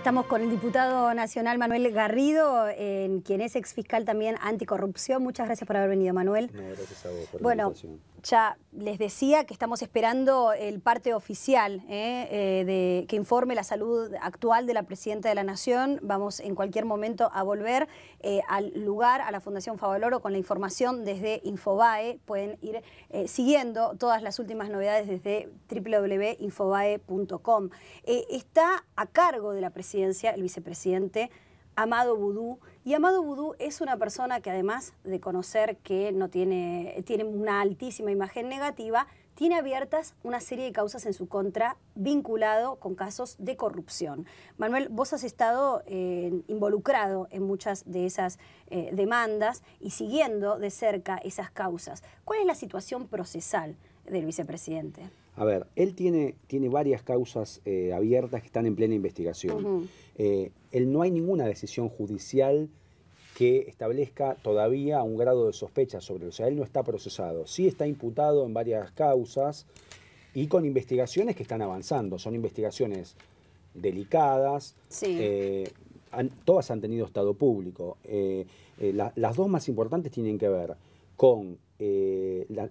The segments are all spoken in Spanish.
Estamos con el diputado nacional Manuel Garrido, quien es exfiscal también anticorrupción. Muchas gracias por haber venido, Manuel. gracias por bueno, ya les decía que estamos esperando el parte oficial ¿eh? Eh, de, que informe la salud actual de la presidenta de la Nación. Vamos en cualquier momento a volver eh, al lugar, a la Fundación Favaloro, con la información desde Infobae. Pueden ir siguiendo todas las últimas novedades desde www.infobae.com. está a cargo de la presidenta el vicepresidente Amado Vudú. Y Amado Vudú es una persona que además de conocer que no tiene, tiene una altísima imagen negativa, tiene abiertas una serie de causas en su contra vinculado con casos de corrupción. Manuel, vos has estado eh, involucrado en muchas de esas eh, demandas y siguiendo de cerca esas causas. ¿Cuál es la situación procesal del vicepresidente? A ver, él tiene, tiene varias causas eh, abiertas que están en plena investigación. Eh, él no hay ninguna decisión judicial que establezca todavía un grado de sospecha sobre él. O sea, él no está procesado. Sí está imputado en varias causas y con investigaciones que están avanzando. Son investigaciones delicadas. Eh, todas han tenido estado público. las dos más importantes tienen que ver con eh, la,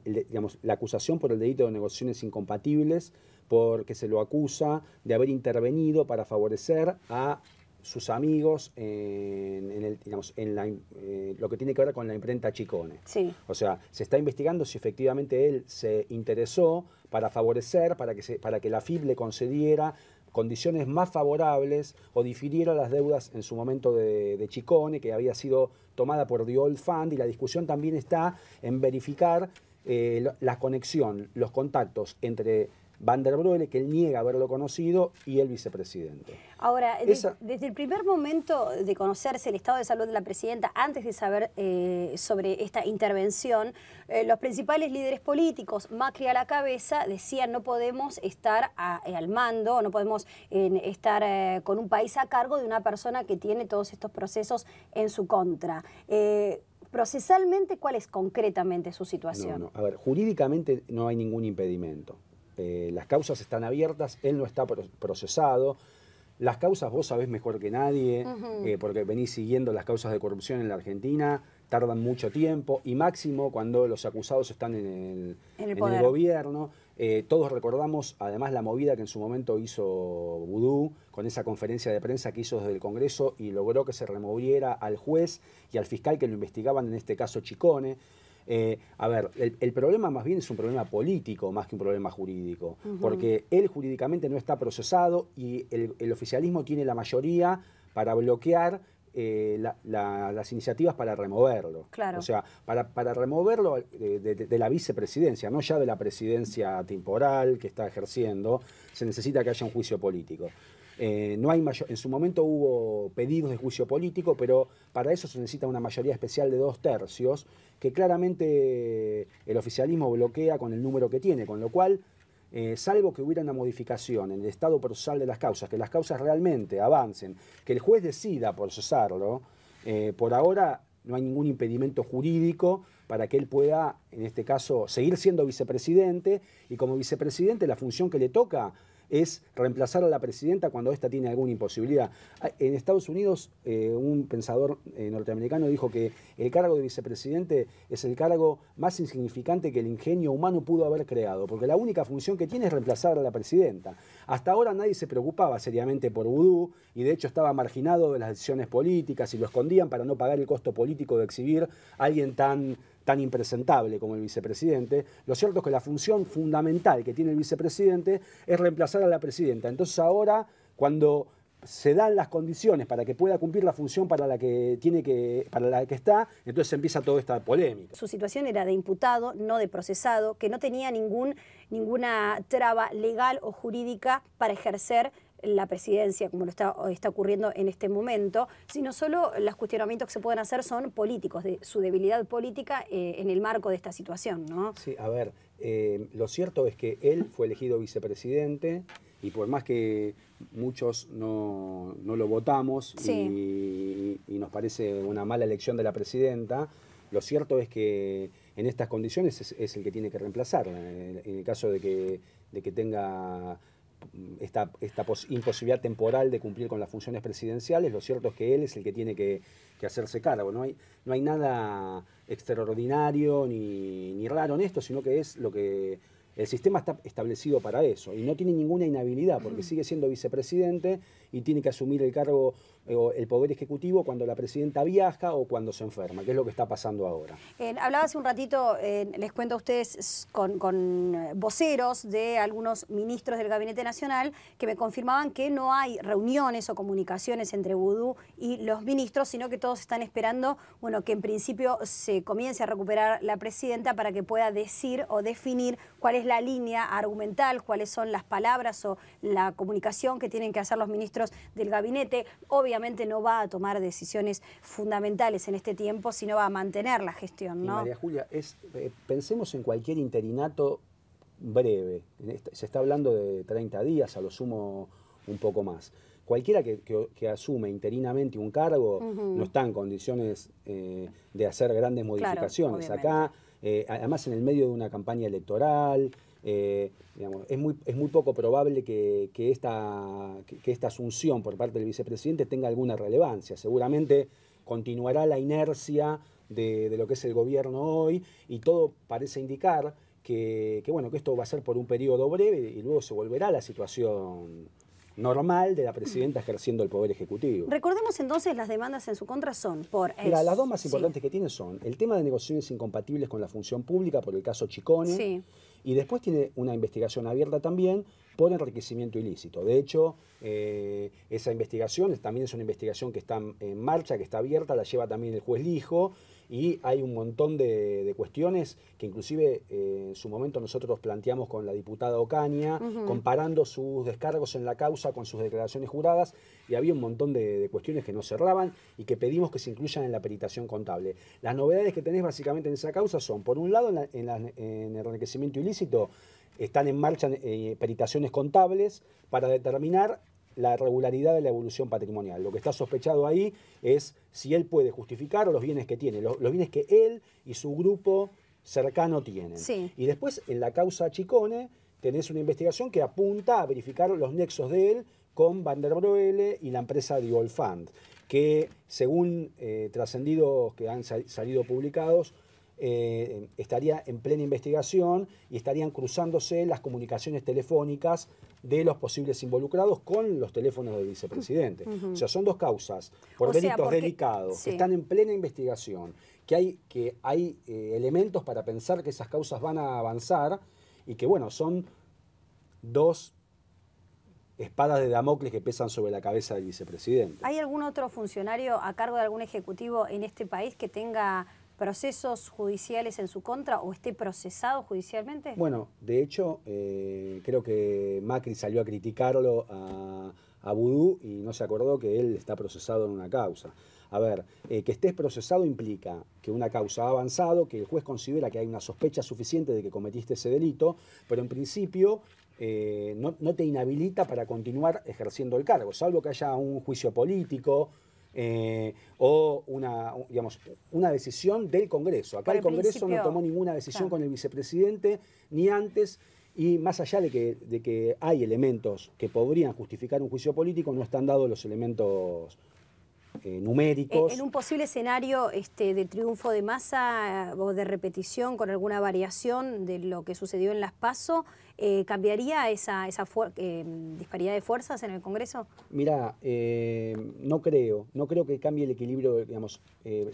acusación por el delito de negociaciones incompatibles, porque se lo acusa de haber intervenido para favorecer a sus amigos en, el, eh, lo que tiene que ver con la imprenta Chicone. Sí. O sea, se está investigando si efectivamente él se interesó para favorecer, para que, para que la FIB le concediera condiciones más favorables o difirieron las deudas en su momento de, Chicone, que había sido tomada por The Old Fund, y la discusión también está en verificar eh, la conexión, los contactos entre Van der Broele, que él niega haberlo conocido, y el vicepresidente. Ahora, desde, el primer momento de conocerse el estado de salud de la presidenta, antes de saber eh, sobre esta intervención, eh, los principales líderes políticos, Macri a la cabeza, decían no podemos estar eh, al mando, no podemos estar con un país a cargo de una persona que tiene todos estos procesos en su contra procesalmente, ¿cuál es concretamente su situación? A ver, jurídicamente no hay ningún impedimento. Eh, las causas están abiertas, él no está procesado. Las causas vos sabés mejor que nadie, eh, porque venís siguiendo las causas de corrupción en la Argentina, tardan mucho tiempo y máximo cuando los acusados están en el, gobierno. Eh, todos recordamos además la movida que en su momento hizo Vudú con esa conferencia de prensa que hizo desde el Congreso y logró que se removiera al juez y al fiscal que lo investigaban, en este caso Chicone. Eh, a ver, el, problema más bien es un problema político más que un problema jurídico, porque él jurídicamente no está procesado y el, oficialismo tiene la mayoría para bloquear eh, las iniciativas para removerlo. O sea, para, removerlo eh, de, la vicepresidencia, no ya de la presidencia temporal que está ejerciendo, se necesita que haya un juicio político. Eh, no hay en su momento hubo pedidos de juicio político, pero para eso se necesita una mayoría especial de dos tercios, que claramente el oficialismo bloquea con el número que tiene, con lo cual, eh, salvo que hubiera una modificación en el estado procesal de las causas, que las causas realmente avancen, que el juez decida procesarlo, eh, por ahora no hay ningún impedimento jurídico para que él pueda, en este caso, seguir siendo vicepresidente y como vicepresidente la función que le toca es reemplazar a la presidenta cuando ésta tiene alguna imposibilidad. Ah, en Estados Unidos, eh, un pensador eh, norteamericano dijo que el cargo de vicepresidente es el cargo más insignificante que el ingenio humano pudo haber creado, porque la única función que tiene es reemplazar a la presidenta. Hasta ahora nadie se preocupaba seriamente por vudú y de hecho estaba marginado de las decisiones políticas y lo escondían para no pagar el costo político de exhibir a alguien tan tan impresentable como el vicepresidente, lo cierto es que la función fundamental que tiene el vicepresidente es reemplazar a la presidenta. Entonces ahora, cuando se dan las condiciones para que pueda cumplir la función para la que tiene que para la que está, entonces empieza toda esta polémica. Su situación era de imputado, no de procesado, que no tenía ningún ninguna traba legal o jurídica para ejercer la presidencia, como lo está, está ocurriendo en este momento, sino solo los cuestionamientos que se pueden hacer son políticos, de su debilidad política eh, en el marco de esta situación, ¿no? Sí, a ver, eh, lo cierto es que él fue elegido vicepresidente y por más que muchos no, lo votamos y, nos parece una mala elección de la presidenta, lo cierto es que en estas condiciones es, el que tiene que reemplazarla. En el, caso de que, de que tenga esta, esta imposibilidad temporal de cumplir con las funciones presidenciales, lo cierto es que él es el que tiene que, hacerse cargo. No hay, no hay nada extraordinario ni, ni raro en esto, sino que es lo que el sistema está establecido para eso y no tiene ninguna inhabilidad porque sigue siendo vicepresidente y tiene que asumir el cargo eh, o el poder ejecutivo cuando la presidenta viaja o cuando se enferma, que es lo que está pasando ahora. Eh, hablaba hace un ratito, eh, les cuento a ustedes con, voceros de algunos ministros del Gabinete Nacional que me confirmaban que no hay reuniones o comunicaciones entre Vudú y los ministros, sino que todos están esperando bueno, que en principio se comience a recuperar la presidenta para que pueda decir o definir cuál es la la línea argumental, cuáles son las palabras o la comunicación que tienen que hacer los ministros del gabinete. Obviamente no va a tomar decisiones fundamentales en este tiempo, sino va a mantener la gestión. ¿no? María Julia, es, eh, pensemos en cualquier interinato breve. Se está hablando de 30 días, a lo sumo un poco más. Cualquiera que, asume interinamente un cargo no está en condiciones eh, de hacer grandes modificaciones. Acá eh, además en el medio de una campaña electoral. Eh, es, muy, poco probable que, esta, esta asunción por parte del vicepresidente tenga alguna relevancia. Seguramente continuará la inercia de, lo que es el gobierno hoy y todo parece indicar que, bueno, que esto va a ser por un periodo breve y luego se volverá la situación normal de la presidenta ejerciendo el poder ejecutivo. Recordemos entonces las demandas en su contra son por... Mira, las dos más importantes que tiene son el tema de negociaciones incompatibles con la función pública por el caso Chicone y después tiene una investigación abierta también por enriquecimiento ilícito. De hecho, eh, esa investigación también es una investigación que está en marcha, que está abierta, la lleva también el juez Lijo y hay un montón de, cuestiones que inclusive eh, en su momento nosotros planteamos con la diputada Ocaña, comparando sus descargos en la causa con sus declaraciones juradas, y había un montón de, cuestiones que no cerraban y que pedimos que se incluyan en la peritación contable. Las novedades que tenés básicamente en esa causa son, por un lado, en el enriquecimiento ilícito, están en marcha eh, peritaciones contables para determinar la regularidad de la evolución patrimonial. Lo que está sospechado ahí es si él puede justificar los bienes que tiene, los, bienes que él y su grupo cercano tienen. Y después, en la causa Chicone, tenés una investigación que apunta a verificar los nexos de él con Van der Broele y la empresa Fund que según eh, trascendidos que han salido publicados, eh, estaría en plena investigación y estarían cruzándose las comunicaciones telefónicas de los posibles involucrados con los teléfonos del vicepresidente. O sea, son dos causas por delitos delicados, que están en plena investigación, que hay, que hay eh, elementos para pensar que esas causas van a avanzar y que, bueno, son dos espadas de Damocles que pesan sobre la cabeza del vicepresidente. ¿Hay algún otro funcionario a cargo de algún ejecutivo en este país que tenga procesos judiciales en su contra o esté procesado judicialmente? Bueno, de hecho, eh, creo que Macri salió a criticarlo a, a y no se acordó que él está procesado en una causa. A ver, eh, que estés procesado implica que una causa ha avanzado, que el juez considera que hay una sospecha suficiente de que cometiste ese delito, pero en principio eh, no te inhabilita para continuar ejerciendo el cargo, salvo que haya un juicio político, eh, o una, digamos, una decisión del Congreso. Acá el Congreso no tomó ninguna decisión con el vicepresidente ni antes. Y más allá de que, de que hay elementos que podrían justificar un juicio político, no están dados los elementos eh, eh, en un posible escenario este, de triunfo de masa eh, o de repetición con alguna variación de lo que sucedió en las PASO, ¿cambiaría esa, disparidad de fuerzas en el Congreso? Mira, no creo, no creo que cambie el equilibrio, digamos,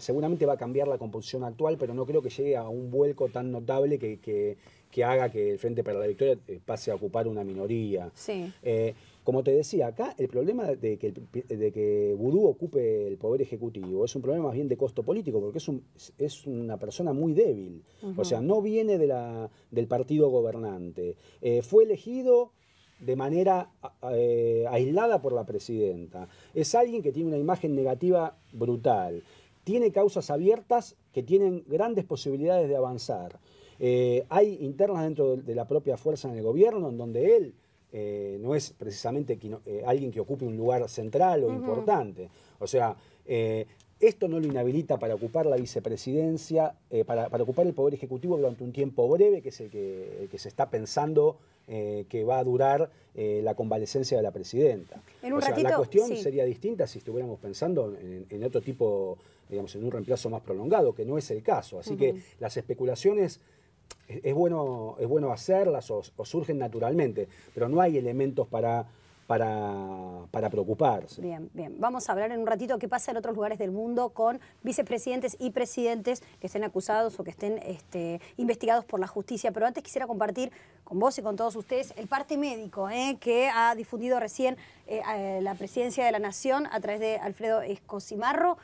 seguramente va a cambiar la composición actual, pero no creo que llegue a un vuelco tan notable que, que haga que el Frente para la Victoria pase a ocupar una minoría. Sí. Como te decía, acá el problema de que, ocupe el poder ejecutivo es un problema más bien de costo político, porque es, una persona muy débil. O sea, no viene del partido gobernante. Eh, fue elegido de manera eh, aislada por la presidenta. Es alguien que tiene una imagen negativa brutal. Tiene causas abiertas que tienen grandes posibilidades de avanzar. Eh, hay internas dentro de la propia fuerza en el gobierno en donde él eh, no es precisamente eh, alguien que ocupe un lugar central o importante. O sea, eh, esto no lo inhabilita para ocupar la vicepresidencia, para, ocupar el Poder Ejecutivo durante un tiempo breve, que es el que, se está pensando que va a durar la convalecencia de la presidenta. o sea, la cuestión sería distinta si estuviéramos pensando en, otro tipo, digamos, en un reemplazo más prolongado, que no es el caso. Así que las especulaciones es bueno, es bueno hacerlas o, surgen naturalmente, pero no hay elementos para, para, preocuparse. Bien, bien. Vamos a hablar en un ratito qué pasa en otros lugares del mundo con vicepresidentes y presidentes que estén acusados o que estén este, investigados por la justicia. Pero antes quisiera compartir con vos y con todos ustedes el parte médico ¿eh? que ha difundido recién eh, la presidencia de la Nación a través de Alfredo Escocimarro.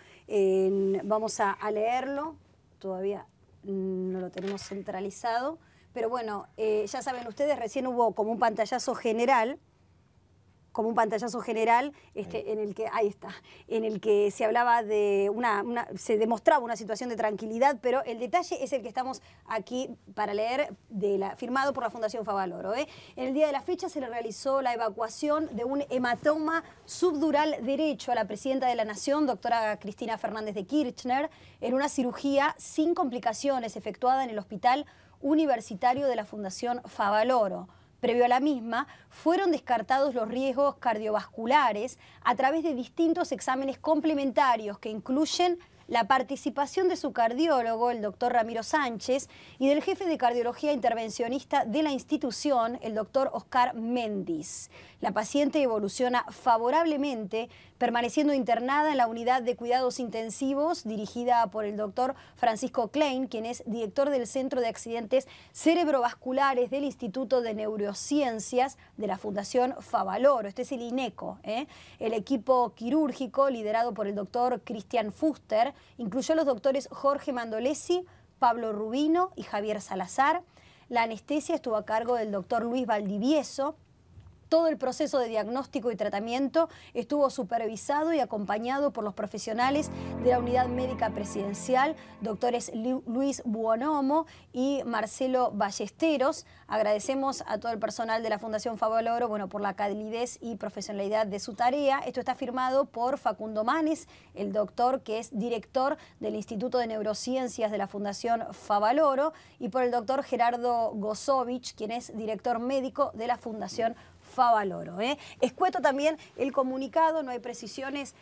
vamos a, a leerlo. Todavía no lo tenemos centralizado, pero bueno, eh, ya saben ustedes, recién hubo como un pantallazo general como un pantallazo general en el que, ahí está, en el que se hablaba de una, se demostraba una situación de tranquilidad, pero el detalle es el que estamos aquí para leer, de la, firmado por la Fundación Favaloro. ¿eh? En el día de la fecha se le realizó la evacuación de un hematoma subdural derecho a la presidenta de la Nación, doctora Cristina Fernández de Kirchner, en una cirugía sin complicaciones efectuada en el Hospital Universitario de la Fundación Favaloro. Previo a la misma, fueron descartados los riesgos cardiovasculares a través de distintos exámenes complementarios que incluyen la participación de su cardiólogo, el doctor Ramiro Sánchez, y del jefe de cardiología intervencionista de la institución, el doctor Oscar Méndez. La paciente evoluciona favorablemente, permaneciendo internada en la unidad de cuidados intensivos dirigida por el doctor Francisco Klein, quien es director del Centro de Accidentes Cerebrovasculares del Instituto de Neurociencias de la Fundación Favaloro. Este es el INECO, ¿eh? el equipo quirúrgico liderado por el doctor Cristian Fuster, Incluyó los doctores Jorge Mandolesi, Pablo Rubino y Javier Salazar. La anestesia estuvo a cargo del doctor Luis Valdivieso. Todo el proceso de diagnóstico y tratamiento estuvo supervisado y acompañado por los profesionales de la Unidad Médica Presidencial, doctores Luis Buonomo y Marcelo Ballesteros. Agradecemos a todo el personal de la Fundación Favaloro bueno, por la calidez y profesionalidad de su tarea. Esto está firmado por Facundo Manes, el doctor que es director del Instituto de Neurociencias de la Fundación Favaloro, y por el doctor Gerardo Gozovich, quien es director médico de la Fundación Favaloro. ¿eh? Escueto también el comunicado, no hay precisiones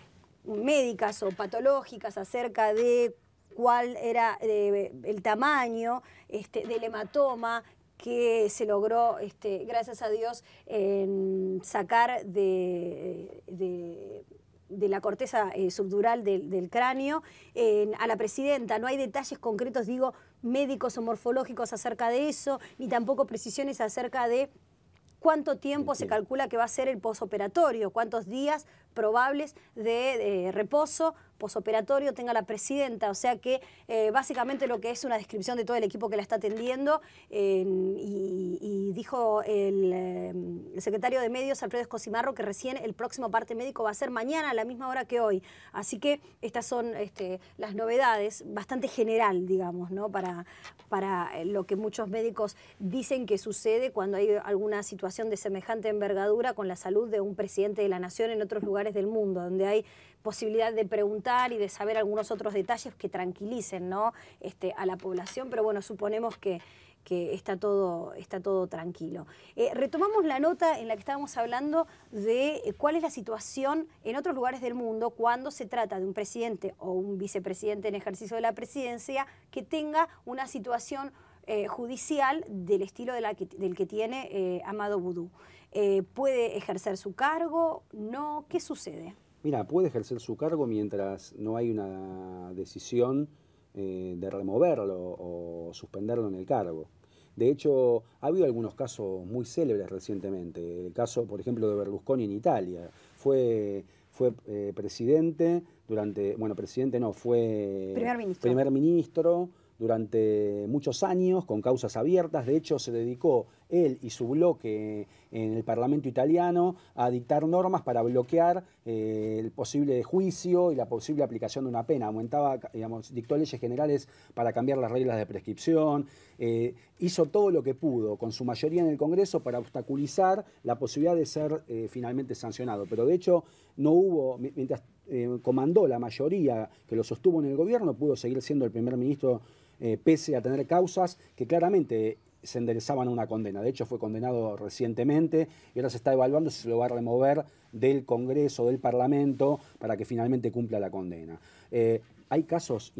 médicas o patológicas acerca de cuál era eh, el tamaño este, del hematoma que se logró, este, gracias a Dios, en sacar de, la corteza eh, subdural del, cráneo a la presidenta. No hay detalles concretos, digo, médicos o morfológicos acerca de eso, ni tampoco precisiones acerca de cuánto tiempo se calcula que va a ser el posoperatorio, cuántos días probables de eh, reposo posoperatorio tenga la presidenta, o sea que eh, básicamente lo que es una descripción de todo el equipo que la está atendiendo em, y, dijo em, el, secretario de medios Alfredo Escosimarro que recién el próximo parte médico va a ser mañana a la misma hora que hoy, así que estas son este, las novedades, bastante general digamos, ¿no? para, para eh, lo que muchos médicos dicen que sucede cuando hay alguna situación de semejante envergadura con la salud de un presidente de la nación en otros lugares del mundo, donde hay posibilidad de preguntar y de saber algunos otros detalles que tranquilicen este, a la población, pero bueno, suponemos que, está todo, está todo tranquilo. Eh, retomamos la nota en la que estábamos hablando de eh, cuál es la situación en otros lugares del mundo cuando se trata de un presidente o un vicepresidente en ejercicio de la presidencia que tenga una situación eh, judicial del estilo del que tiene Amado Boudou. ¿Puede ejercer su cargo? ¿No? ¿Qué sucede? mira, puede ejercer su cargo mientras no hay una decisión eh, de removerlo o suspenderlo en el cargo. De hecho, ha habido algunos casos muy célebres recientemente. El caso, por ejemplo, de Berlusconi en Italia. Fue, fue eh, presidente durante, bueno, presidente no, fue primer ministro. primer ministro durante muchos años con causas abiertas. De hecho, se dedicó él y su bloque en el Parlamento italiano a dictar normas para bloquear eh, el posible juicio y la posible aplicación de una pena. Aumentaba, digamos, dictó leyes generales para cambiar las reglas de prescripción, eh, hizo todo lo que pudo con su mayoría en el Congreso para obstaculizar la posibilidad de ser eh, finalmente sancionado. Pero de hecho no hubo, mientras comandó la mayoría que lo sostuvo en el gobierno, pudo seguir siendo el primer ministro pese a tener causas que claramente se enderezaban una condena. De hecho, fue condenado recientemente y ahora se está evaluando si se lo va a remover del Congreso, del Parlamento, para que finalmente cumpla la condena. Eh, hay, casos,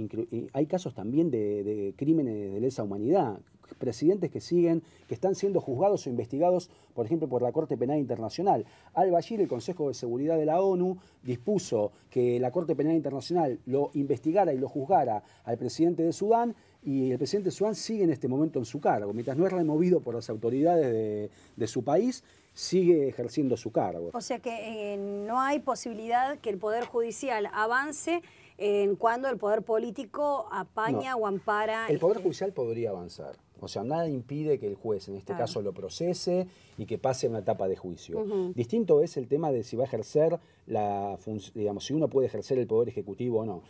hay casos también de crímenes de lesa humanidad presidentes que siguen, que están siendo juzgados o investigados, por ejemplo, por la Corte Penal Internacional. Al Bashir, el Consejo de Seguridad de la ONU, dispuso que la Corte Penal Internacional lo investigara y lo juzgara al presidente de Sudán y el presidente Sudán sigue en este momento en su cargo. Mientras no es removido por las autoridades de, su país, sigue ejerciendo su cargo. O sea que eh, no hay posibilidad que el Poder Judicial avance eh, en cuando el Poder Político apaña o ampara... El Poder este Judicial podría avanzar. O sea, nada impide que el juez, en este caso, lo procese y que pase una etapa de juicio. Distinto es el tema de si va a ejercer la digamos, si uno puede ejercer el poder ejecutivo o no.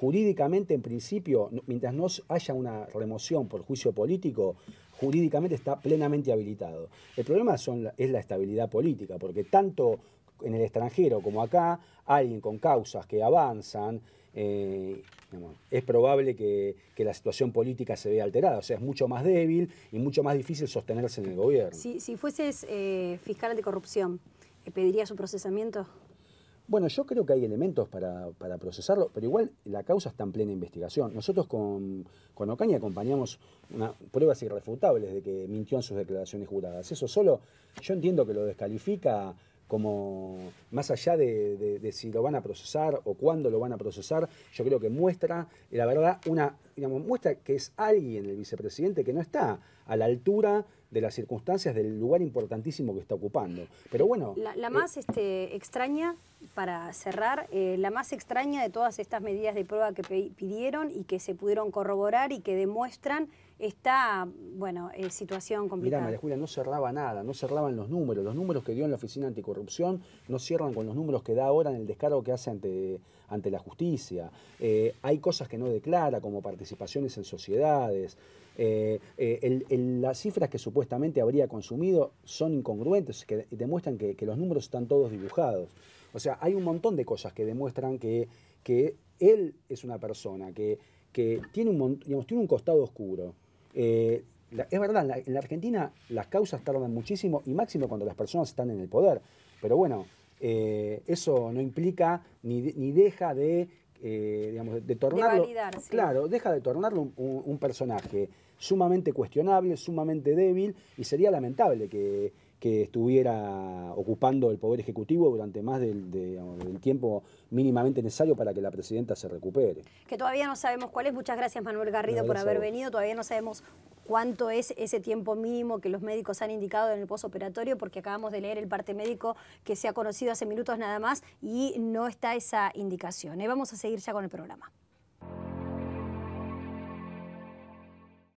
Jurídicamente, en principio, mientras no haya una remoción por juicio político, jurídicamente está plenamente habilitado. El problema son, es la estabilidad política, porque tanto en el extranjero como acá, alguien con causas que avanzan, eh, es probable que, la situación política se vea alterada. O sea, es mucho más débil y mucho más difícil sostenerse en el gobierno. Si, si fueses eh, fiscal de corrupción, ¿eh, ¿pediría su procesamiento? Bueno, yo creo que hay elementos para, procesarlo, pero igual la causa está en plena investigación. Nosotros con, con Ocaña acompañamos pruebas irrefutables de que mintió en sus declaraciones juradas. Eso solo, yo entiendo que lo descalifica como más allá de, si lo van a procesar o cuándo lo van a procesar, yo creo que muestra, eh, la verdad, una, digamos, muestra que es alguien, el vicepresidente, que no está a la altura de las circunstancias del lugar importantísimo que está ocupando. Pero bueno... La, eh, más este, extraña, para cerrar, eh, la más extraña de todas estas medidas de prueba que pidieron y que se pudieron corroborar y que demuestran Está, bueno, eh, situación complicada. Mira, María Julia, no cerraba nada, no cerraban los números. Los números que dio en la Oficina Anticorrupción no cierran con los números que da ahora en el descargo que hace ante, ante la justicia. Eh, hay cosas que no declara, como participaciones en sociedades. Eh, las cifras que supuestamente habría consumido son incongruentes, que demuestran que, los números están todos dibujados. O sea, hay un montón de cosas que demuestran que, que él es una persona que, tiene, un, tiene un costado oscuro, eh, es verdad, en la, Argentina las causas tardan muchísimo y máximo cuando las personas están en el poder. Pero bueno, eh, eso no implica ni, deja de, eh, digamos, de tornarlo. Claro, deja de tornarlo un personaje sumamente cuestionable, sumamente débil y sería lamentable que que estuviera ocupando el Poder Ejecutivo durante más del, tiempo mínimamente necesario para que la presidenta se recupere. Que todavía no sabemos cuál es. Muchas gracias Manuel Garrido por haber venido. Todavía no sabemos cuánto es ese tiempo mínimo que los médicos han indicado en el postoperatorio, porque acabamos de leer el parte médico que se ha conocido hace minutos nada más y no está esa indicación. Eh, vamos a seguir ya con el programa.